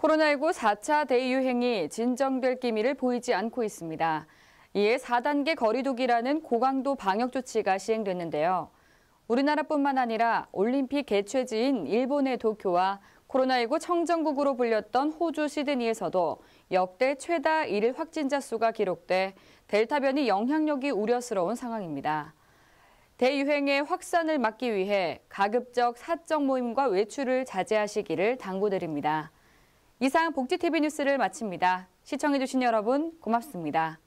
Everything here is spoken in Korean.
코로나19 4차 대유행이 진정될 기미를 보이지 않고 있습니다. 이에 4단계 거리두기라는 고강도 방역 조치가 시행됐는데요. 우리나라뿐만 아니라 올림픽 개최지인 일본의 도쿄와 코로나19 청정국으로 불렸던 호주 시드니에서도 역대 최다 1일 확진자 수가 기록돼 델타 변이 영향력이 우려스러운 상황입니다. 대유행의 확산을 막기 위해 가급적 사적 모임과 외출을 자제하시기를 당부드립니다. 이상 복지TV 뉴스를 마칩니다. 시청해주신 여러분 고맙습니다.